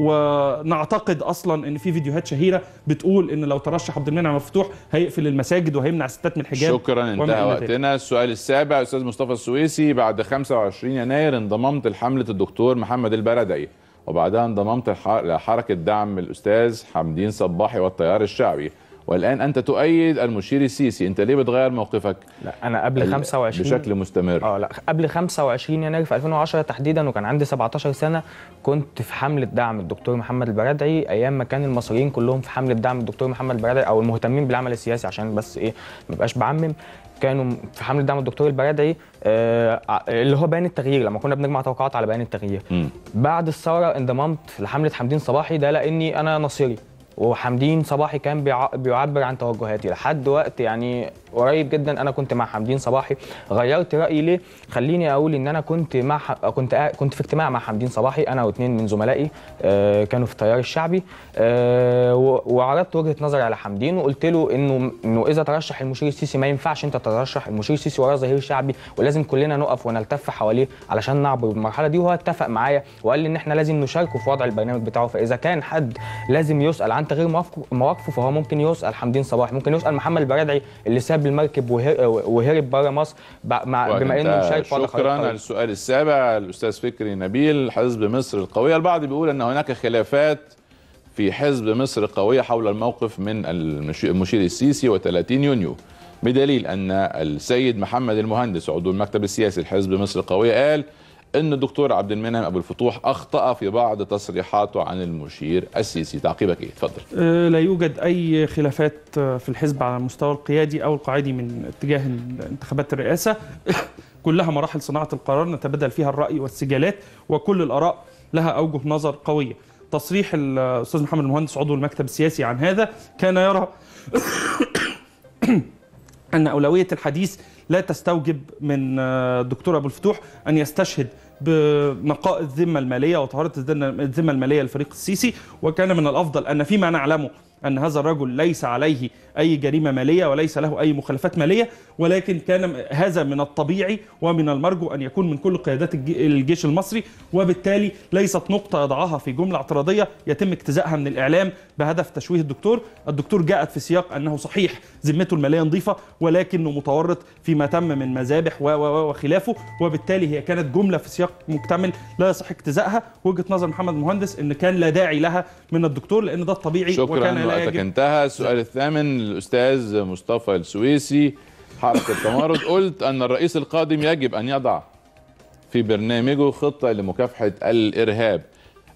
ونعتقد اصلا ان في فيديوهات شهيره بتقول ان لو ترشح عبد المنعم مفتوح هيقفل المساجد وهيمنع الستات من الحجاب شكرا انتهى وقتنا السؤال السابع استاذ مصطفى السويسي بعد 25 يناير انضممت لحمله الدكتور محمد البردعي وبعدها انضممت لحركه دعم الاستاذ حمدين صباحي والتيار الشعبي والان انت تؤيد المشير السيسي انت ليه بتغير موقفك لا انا قبل 25 بشكل مستمر اه لا قبل 25 يناير في 2010 تحديدا وكان عندي 17 سنه كنت في حمله دعم الدكتور محمد البرادعي ايام ما كان المصريين كلهم في حمله دعم الدكتور محمد البرادعي او المهتمين بالعمل السياسي عشان بس ايه ما بقاش بعمم كانوا في حمله دعم الدكتور البرادعي آه, آه، اللي هو بيان التغيير لما كنا بنجمع توقعات على بيان التغيير م. بعد الثوره انضممت لحمله حمدين صباحي ده لاني انا نصيري وحمدين صباحي كان بيعبر عن توجهاتي لحد وقت يعني قريب جدا انا كنت مع حمدين صباحي غيرت رايي ليه خليني اقول ان انا كنت مع كنت كنت في اجتماع مع حمدين صباحي انا واثنين من زملائي آه، كانوا في التيار الشعبي آه، وعرضت وجهه نظري على حمدين وقلت له انه انه اذا ترشح المشير السيسي ما ينفعش انت تترشح المشير السيسي وراء ظهير شعبي ولازم كلنا نقف ونلتف حواليه علشان نعبر المرحله دي وهو اتفق معايا وقال لي ان احنا لازم نشاركه في وضع البرنامج بتاعه فاذا كان حد لازم يسال عن عن تغيير مواقفه فهو ممكن يسال حمدين صباحي ممكن يسال محمد البرادعي اللي ساب المركب وهرب بره مصر بما انه شارك في شكرا طيب. على السؤال السابع الاستاذ فكري نبيل حزب مصر القويه البعض بيقول ان هناك خلافات في حزب مصر القويه حول الموقف من المشير السيسي و30 يونيو بدليل ان السيد محمد المهندس عضو المكتب السياسي لحزب مصر القويه قال أن الدكتور عبد المنعم أبو الفتوح أخطأ في بعض تصريحاته عن المشير السيسي تعقيبك إيه؟ تفضل أه، لا يوجد أي خلافات أه، في الحزب على المستوى القيادي أو القاعدي من اتجاه انتخابات الرئاسة كلها مراحل صناعة القرار نتبادل فيها الرأي والسجالات وكل الآراء لها أوجه نظر قوية تصريح الأستاذ أه، محمد المهندس عضو المكتب السياسي عن هذا كان يرى أن أولوية الحديث لا تستوجب من الدكتور أبو الفتوح أن يستشهد بنقاء الذمه الماليه وطهاره الذمه الماليه للفريق السيسي وكان من الافضل ان فيما نعلمه أن هذا الرجل ليس عليه أي جريمة مالية وليس له أي مخالفات مالية ولكن كان هذا من الطبيعي ومن المرجو أن يكون من كل قيادات الجيش المصري وبالتالي ليست نقطة يضعها في جملة اعتراضية يتم اجتزائها من الإعلام بهدف تشويه الدكتور الدكتور جاءت في سياق أنه صحيح ذمته المالية نظيفة ولكنه متورط فيما تم من مذابح و وخلافه وبالتالي هي كانت جملة في سياق مكتمل لا يصح اجتزائها وجهة نظر محمد مهندس أن كان لا داعي لها من الدكتور لأن ده الطبيعي شكرا وكان وقتك انتهى السؤال الثامن للاستاذ مصطفى السويسي حركه التمرد قلت ان الرئيس القادم يجب ان يضع في برنامجه خطه لمكافحه الارهاب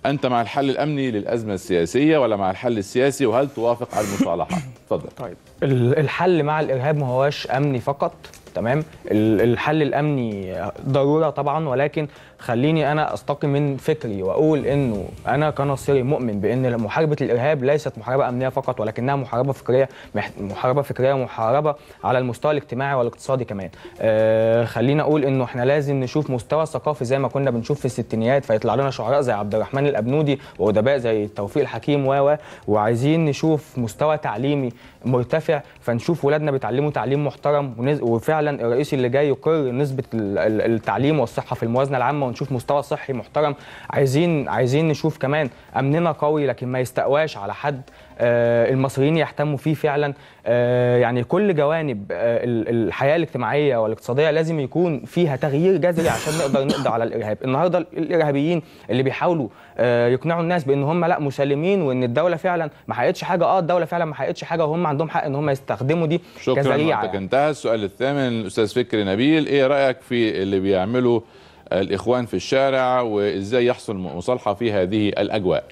انت مع الحل الامني للازمه السياسيه ولا مع الحل السياسي وهل توافق على المصالحه اتفضل طيب الحل مع الارهاب ما هوش امني فقط تمام الحل الامني ضروره طبعا ولكن خليني انا استقي من فكري واقول انه انا كناصري مؤمن بان محاربه الارهاب ليست محاربه امنيه فقط ولكنها محاربه فكريه محاربه فكريه ومحاربه على المستوى الاجتماعي والاقتصادي كمان آه خلينا اقول انه احنا لازم نشوف مستوى ثقافي زي ما كنا بنشوف في الستينيات فيطلع لنا شعراء زي عبد الرحمن الابنودي وادباء زي توفيق الحكيم و وعايزين نشوف مستوى تعليمي مرتفع فنشوف ولادنا بيتعلموا تعليم محترم وفعلا الرئيس اللي جاي يقر نسبه التعليم والصحه في الموازنه العامه ونشوف مستوى صحي محترم عايزين عايزين نشوف كمان امننا قوي لكن ما يستقواش على حد آه، المصريين يهتموا فيه فعلا آه، يعني كل جوانب آه، الحياه الاجتماعيه والاقتصاديه لازم يكون فيها تغيير جذري عشان نقدر نقضي على الارهاب النهارده الارهابيين اللي بيحاولوا يقنعوا الناس بان هم لا مسلمين وان الدوله فعلا ما حققتش حاجه اه الدوله فعلا ما حققتش حاجه وهم عندهم حق ان هم يستخدموا دي شكرا كذريعه شكرا انتهى السؤال الثامن الاستاذ فكري نبيل ايه رايك في اللي بيعمله الإخوان في الشارع وإزاي يحصل مصالحة في هذه الأجواء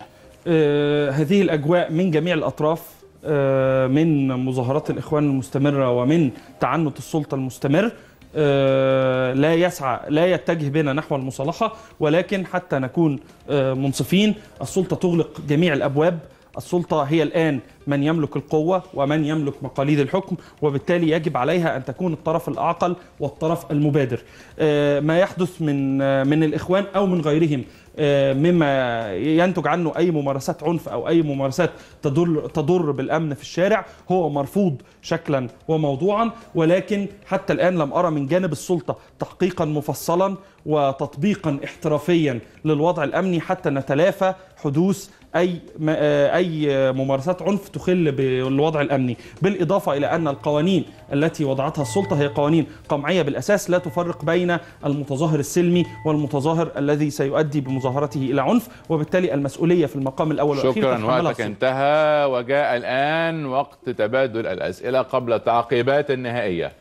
آه، هذه الأجواء من جميع الأطراف آه، من مظاهرات الإخوان المستمرة ومن تعنت السلطة المستمر آه، لا يسعى لا يتجه بنا نحو المصالحة ولكن حتى نكون منصفين السلطة تغلق جميع الأبواب السلطة هي الآن من يملك القوة ومن يملك مقاليد الحكم وبالتالي يجب عليها أن تكون الطرف الأعقل والطرف المبادر آه، ما يحدث من آه، من الإخوان أو من غيرهم آه، مما ينتج عنه اي ممارسات عنف او اي ممارسات تضر تضر بالامن في الشارع هو مرفوض شكلا وموضوعا ولكن حتى الان لم ارى من جانب السلطه تحقيقا مفصلا وتطبيقا احترافيا للوضع الامني حتى نتلافى حدوث اي آه، اي ممارسات عنف تخل بالوضع الامني بالاضافه الى ان القوانين التي وضعتها السلطه هي قوانين قمعيه بالاساس لا تفرق بين المتظاهر السلمي والمتظاهر الذي سيؤدي بمظاهرته الى عنف وبالتالي المسؤوليه في المقام الاول والاخير شكرا وقتك انتهى وجاء الان وقت تبادل الاسئله قبل التعقيبات النهائيه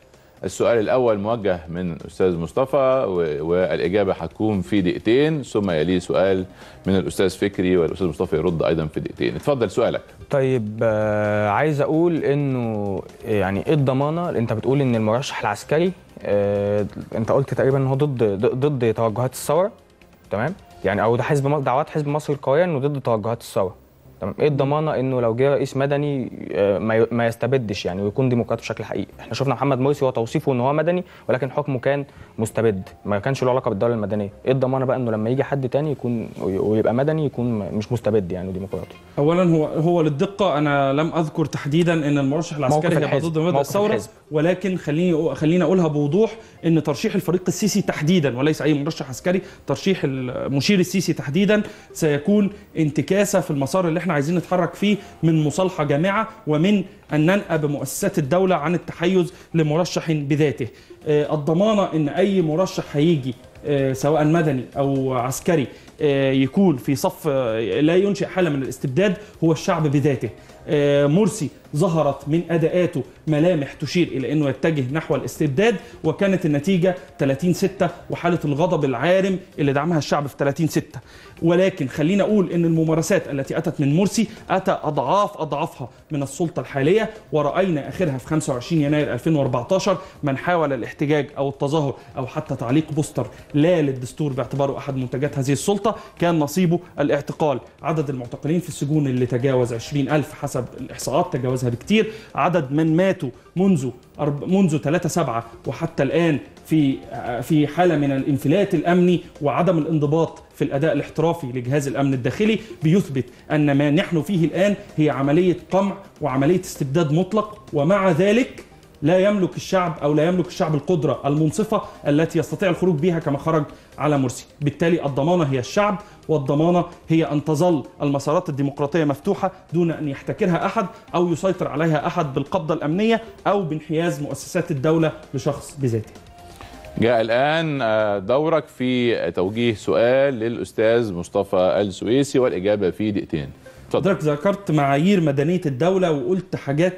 السؤال الأول موجه من الأستاذ مصطفى والإجابة هتكون في دقيقتين ثم يليه سؤال من الأستاذ فكري والأستاذ مصطفى يرد أيضا في دقيقتين اتفضل سؤالك طيب آه، عايز أقول إنه يعني إيه الضمانة أنت بتقول إن المرشح العسكري آه، أنت قلت تقريبا إن هو ضد ضد توجهات الثورة تمام يعني أو ده حزب دعوات حزب مصر القوية إنه ضد توجهات الثورة تمام ايه الضمانه انه لو جه رئيس مدني آه، ما يستبدش يعني ويكون ديمقراطي بشكل حقيقي احنا شفنا محمد مرسي هو توصيفه ان هو مدني ولكن حكمه كان مستبد ما كانش له علاقه بالدوله المدنيه ايه الضمانه بقى انه لما يجي حد تاني يكون ويبقى مدني يكون مش مستبد يعني ديمقراطي اولا هو هو للدقه انا لم اذكر تحديدا ان المرشح العسكري هيبقى ضد مبدا الثوره ولكن خليني خليني اقولها بوضوح ان ترشيح الفريق السيسي تحديدا وليس اي مرشح عسكري ترشيح المشير السيسي تحديدا سيكون انتكاسه في المسار اللي احنا احنا عايزين نتحرك فيه من مصالحه جامعه ومن أن ننأى بمؤسسات الدولة عن التحيز لمرشح بذاته آه، الضمانة أن أي مرشح هيجي آه، سواء مدني او عسكري آه، يكون في صف لا ينشئ حاله من الاستبداد هو الشعب بذاته مرسي ظهرت من اداءاته ملامح تشير الى انه يتجه نحو الاستبداد وكانت النتيجه 30 6 وحاله الغضب العارم اللي دعمها الشعب في 30 6 ولكن خلينا اقول ان الممارسات التي اتت من مرسي اتى اضعاف اضعافها من السلطه الحاليه الدولية ورأينا آخرها في 25 يناير 2014 من حاول الاحتجاج أو التظاهر أو حتى تعليق بوستر لا للدستور باعتباره أحد منتجات هذه السلطة كان نصيبه الاعتقال عدد المعتقلين في السجون اللي تجاوز 20 ألف حسب الإحصاءات تجاوزها بكتير عدد من ماتوا منذ منذ 3 7 وحتى الآن في في حالة من الانفلات الأمني وعدم الانضباط في الأداء الاحترافي لجهاز الأمن الداخلي بيثبت أن ما نحن فيه الآن هي عملية قمع وعملية استبداد مطلق ومع ذلك لا يملك الشعب او لا يملك الشعب القدره المنصفه التي يستطيع الخروج بها كما خرج على مرسي، بالتالي الضمانه هي الشعب والضمانه هي ان تظل المسارات الديمقراطيه مفتوحه دون ان يحتكرها احد او يسيطر عليها احد بالقبضه الامنيه او بانحياز مؤسسات الدوله لشخص بذاته. جاء الآن آه، دورك في توجيه سؤال للأستاذ مصطفى السويسي والإجابة في دقيقتين حضرتك ذكرت معايير مدنية الدولة وقلت حاجات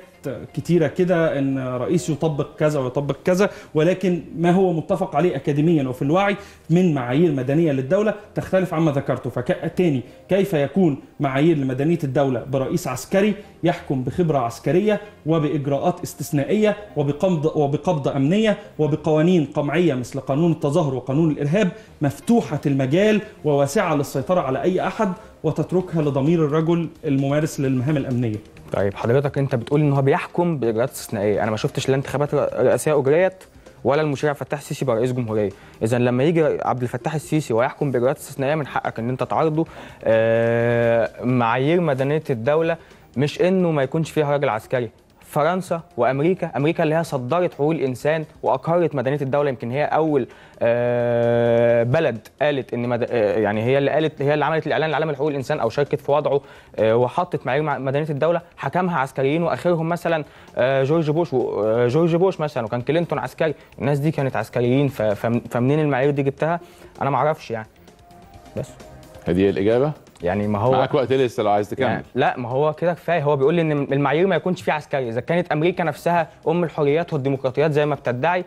كتيره كده ان رئيس يطبق كذا ويطبق كذا ولكن ما هو متفق عليه اكاديميا وفي الوعي من معايير مدنيه للدوله تختلف عما ذكرته فتاني كيف يكون معايير لمدنيه الدوله برئيس عسكري يحكم بخبره عسكريه وباجراءات استثنائيه وبقبض وبقبض امنيه وبقوانين قمعيه مثل قانون التظاهر وقانون الارهاب مفتوحه المجال وواسعه للسيطره على اي احد وتتركها لضمير الرجل الممارس للمهام الامنيه طيب حضرتك انت بتقول ان هو بيحكم باجراءات استثنائيه انا ما شفتش لا انتخابات رئاسيه اجريت ولا المشير عبد الفتاح السيسي بقى رئيس جمهوريه اذا لما يجي عبد الفتاح السيسي ويحكم باجراءات استثنائيه من حقك ان انت تعارضه آه، معايير مدنيه الدوله مش انه ما يكونش فيها راجل عسكري فرنسا وامريكا امريكا اللي هي صدرت حقوق الانسان واقرت مدنيه الدوله يمكن هي اول آه، بلد قالت ان مد... آه، يعني هي اللي قالت هي اللي عملت الاعلان العالمي لحقوق الانسان او شاركت في وضعه آه، وحطت معايير مدنيه الدوله حكمها عسكريين واخرهم مثلا جورج بوش جورج بوش مثلا وكان كلينتون عسكري الناس دي كانت عسكريين ف... فمنين المعايير دي جبتها انا ما اعرفش يعني بس هذه الاجابه يعني ما هو معاك وقت لسه لو عايز تكمل يعني لا ما هو كده كفايه هو بيقول لي ان المعايير ما يكونش فيه عسكري اذا كانت امريكا نفسها ام الحريات والديمقراطيات زي ما بتدعي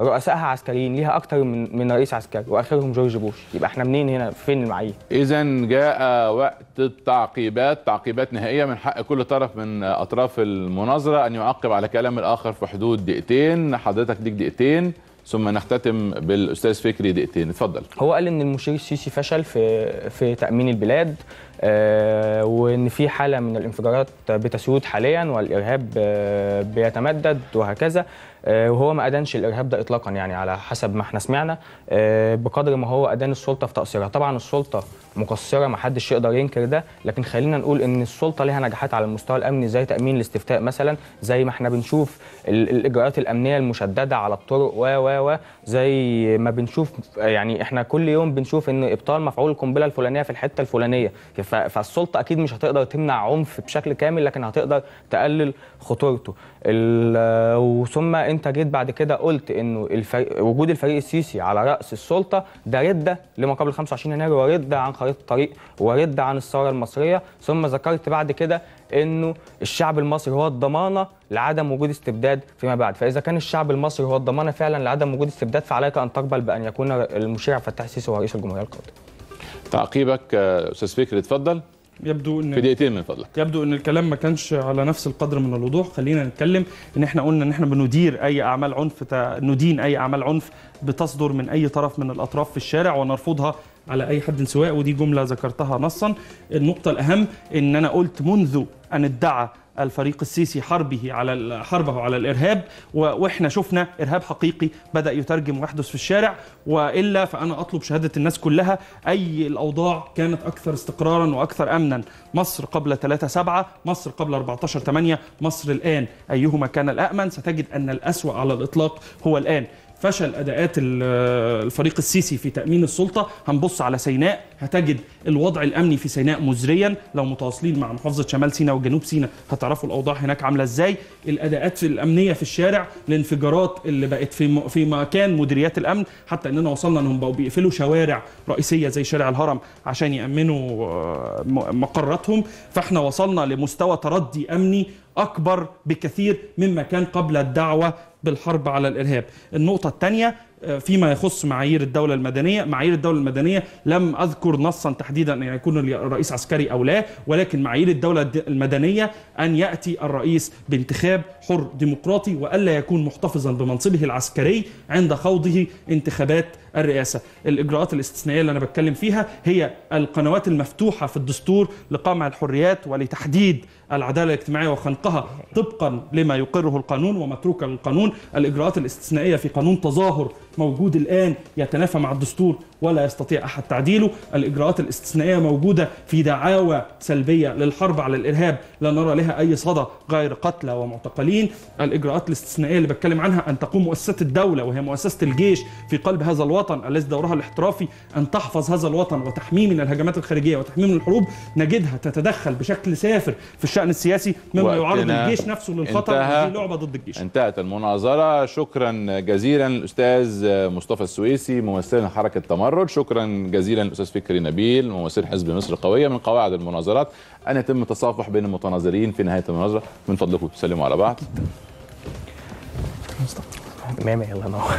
رؤسائها عسكريين ليها اكتر من من رئيس عسكري واخرهم جورج بوش يبقى احنا منين هنا فين المعايير اذا جاء وقت التعقيبات تعقيبات نهائيه من حق كل طرف من اطراف المناظره ان يعقب على كلام الاخر في حدود دقيقتين حضرتك ليك دقيقتين ثم نختتم بالاستاذ فكري دقيقتين اتفضل هو قال ان المشير السيسي فشل في في تامين البلاد آه، وان في حاله من الانفجارات بتسود حاليا والارهاب آه، بيتمدد وهكذا آه، وهو ما أدانش الإرهاب ده إطلاقا يعني على حسب ما احنا سمعنا آه، بقدر ما هو أدان السلطة في تقصيرها طبعا السلطة مقصرة ما حدش يقدر ينكر ده لكن خلينا نقول إن السلطة ليها نجاحات على المستوى الأمني زي تأمين الاستفتاء مثلا زي ما احنا بنشوف الإجراءات الأمنية المشددة على الطرق و و و زي ما بنشوف يعني احنا كل يوم بنشوف إن إبطال مفعول القنبلة الفلانية في الحتة الفلانية فالسلطة أكيد مش هتقدر تمنع عنف بشكل كامل لكن هتقدر تقلل خطورته ثم انت جيت بعد كده قلت انه الفريق وجود الفريق السيسي على راس السلطه ده رده لما قبل 25 يناير ورده عن خريطه الطريق ورده عن الثوره المصريه ثم ذكرت بعد كده انه الشعب المصري هو الضمانه لعدم وجود استبداد فيما بعد فاذا كان الشعب المصري هو الضمانه فعلا لعدم وجود استبداد فعليك ان تقبل بان يكون المشير عبد الفتاح السيسي هو رئيس الجمهوريه القادم تعقيبك آه، استاذ فكري اتفضل يبدو ان في دقيقتين من فضلك يبدو ان الكلام ما كانش على نفس القدر من الوضوح خلينا نتكلم ان احنا قلنا ان احنا بندير اي اعمال عنف ندين اي اعمال عنف بتصدر من اي طرف من الاطراف في الشارع ونرفضها على اي حد سواء ودي جمله ذكرتها نصا النقطه الاهم ان انا قلت منذ ان ادعى الفريق السيسي حربه على حربه على الارهاب واحنا شفنا ارهاب حقيقي بدا يترجم ويحدث في الشارع والا فانا اطلب شهاده الناس كلها اي الاوضاع كانت اكثر استقرارا واكثر امنا مصر قبل 3 7 مصر قبل 14 8 مصر الان ايهما كان الامن ستجد ان الاسوا على الاطلاق هو الان فشل اداءات الفريق السيسي في تامين السلطه هنبص على سيناء هتجد الوضع الامني في سيناء مزريا لو متواصلين مع محافظه شمال سيناء وجنوب سيناء هتعرفوا الاوضاع هناك عامله ازاي الاداءات في الامنيه في الشارع الانفجارات اللي بقت في في مكان مديريات الامن حتى اننا وصلنا انهم بقوا بيقفلوا شوارع رئيسيه زي شارع الهرم عشان يامنوا آه، مقراتهم فاحنا وصلنا لمستوى تردي امني اكبر بكثير مما كان قبل الدعوه بالحرب على الارهاب النقطه الثانيه فيما يخص معايير الدولة المدنية معايير الدولة المدنية لم أذكر نصا تحديدا أن يكون الرئيس عسكري أو لا ولكن معايير الدولة المدنية أن يأتي الرئيس بانتخاب حر ديمقراطي وألا يكون محتفظا بمنصبه العسكري عند خوضه انتخابات الرئاسة الإجراءات الاستثنائية اللي أنا بتكلم فيها هي القنوات المفتوحة في الدستور لقمع الحريات ولتحديد العدالة الاجتماعية وخنقها طبقا لما يقره القانون ومتروكا للقانون الإجراءات الاستثنائية في قانون تظاهر موجود الآن يتنافى مع الدستور ولا يستطيع أحد تعديله الإجراءات الاستثنائية موجودة في دعاوى سلبية للحرب على الإرهاب لا نرى لها أي صدى غير قتلى ومعتقلين الإجراءات الاستثنائية اللي بتكلم عنها أن تقوم مؤسسة الدولة وهي مؤسسة الجيش في قلب هذا الوطن الذي دورها الاحترافي أن تحفظ هذا الوطن وتحميه من الهجمات الخارجية وتحميه من الحروب نجدها تتدخل بشكل سافر في الشأن السياسي مما يعرض الجيش نفسه للخطر انتهى لعبة ضد الجيش انتهت المناظرة شكرا جزيلا الأستاذ مصطفى السويسي ممثلا حركه تمرد شكرا جزيلا للاستاذ فكري نبيل ممثل حزب مصر القويه من قواعد المناظرات ان يتم التصافح بين المتناظرين في نهايه المناظره من فضلكم سلموا على بعض يلا نور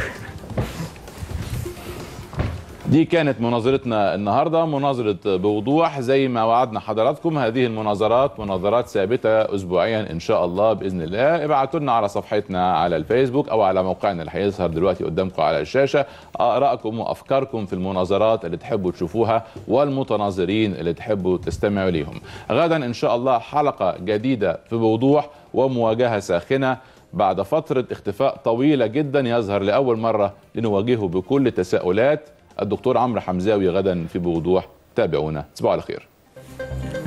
دي كانت مناظرتنا النهاردة مناظرة بوضوح زي ما وعدنا حضراتكم هذه المناظرات مناظرات ثابتة أسبوعيا إن شاء الله بإذن الله ابعتوا لنا على صفحتنا على الفيسبوك أو على موقعنا اللي هيظهر دلوقتي قدامكم على الشاشة آرائكم وأفكاركم في المناظرات اللي تحبوا تشوفوها والمتناظرين اللي تحبوا تستمعوا ليهم غدا إن شاء الله حلقة جديدة في بوضوح ومواجهة ساخنة بعد فترة اختفاء طويلة جدا يظهر لأول مرة لنواجهه بكل تساؤلات الدكتور عمرو حمزاوي غدا في بوضوح تابعونا تصبحوا على خير